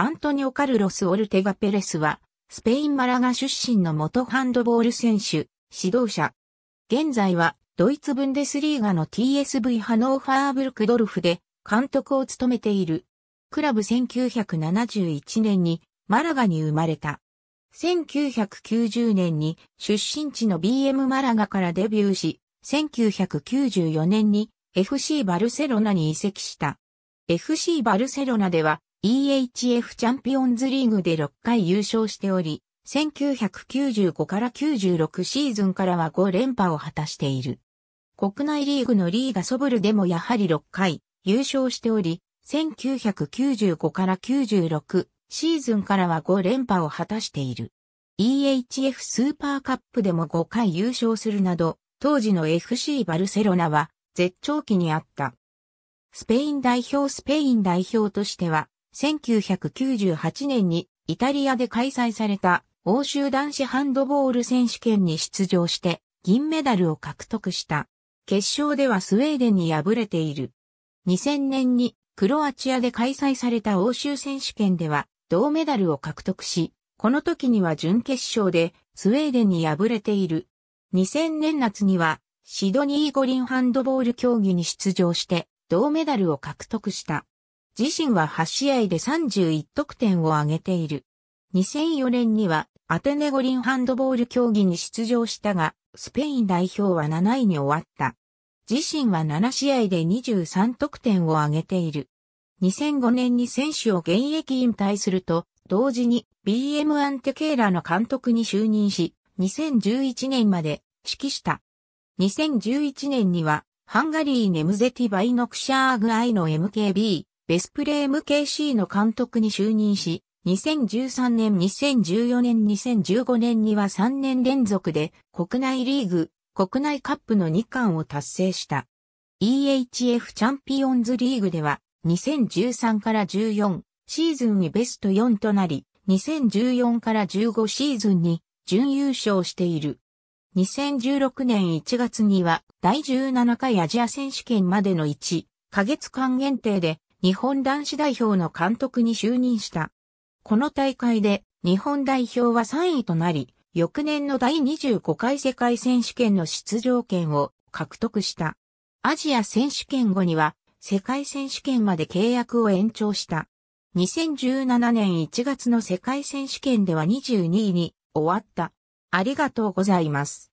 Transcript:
アントニオ・カルロス・オルテガ・ペレスは、スペイン・マラガ出身の元ハンドボール選手、指導者。現在は、ドイツ・ブンデスリーガの TSV ハノーファーブルクドルフで、監督を務めている。クラブ1971年に、マラガに生まれた。1990年に出身地の BM マラガからデビューし、1994年に FC バルセロナに移籍した。FC バルセロナでは EHF チャンピオンズリーグで6回優勝しており、1995から96シーズンからは5連覇を果たしている。国内リーグのリーガソブルでもやはり6回優勝しており、1995から96シーズンからは5連覇を果たしている。EHF スーパーカップでも5回優勝するなど、当時の FC バルセロナは絶頂期にあった。スペイン代表スペイン代表としては1998年にイタリアで開催された欧州男子ハンドボール選手権に出場して銀メダルを獲得した。決勝ではスウェーデンに敗れている。2000年にクロアチアで開催された欧州選手権では銅メダルを獲得し、この時には準決勝でスウェーデンに敗れている。2000年夏にはシドニー五輪ハンドボール競技に出場して銅メダルを獲得した。自身は8試合で31得点を挙げている。2004年にはアテネ五輪ハンドボール競技に出場したが、スペイン代表は7位に終わった。自身は7試合で23得点を挙げている。2005年に選手を現役引退すると、同時に BM アンテケーラの監督に就任し、2011年まで指揮した。2011年には、ハンガリーネムゼティバイノクシャーグアイの MKB ベスプレー m KC の監督に就任し、2013年、2014年、2015年には3年連続で国内リーグ、国内カップの2冠を達成した。EHF チャンピオンズリーグでは2013から14シーズンにベスト4となり、2014から15シーズンに準優勝している。2016年1月には第17回アジア選手権までの1ヶ月間限定で日本男子代表の監督に就任した。この大会で日本代表は3位となり、翌年の第25回世界選手権の出場権を獲得した。アジア選手権後には世界選手権まで契約を延長した。2017年1月の世界選手権では22位に終わった。ありがとうございます。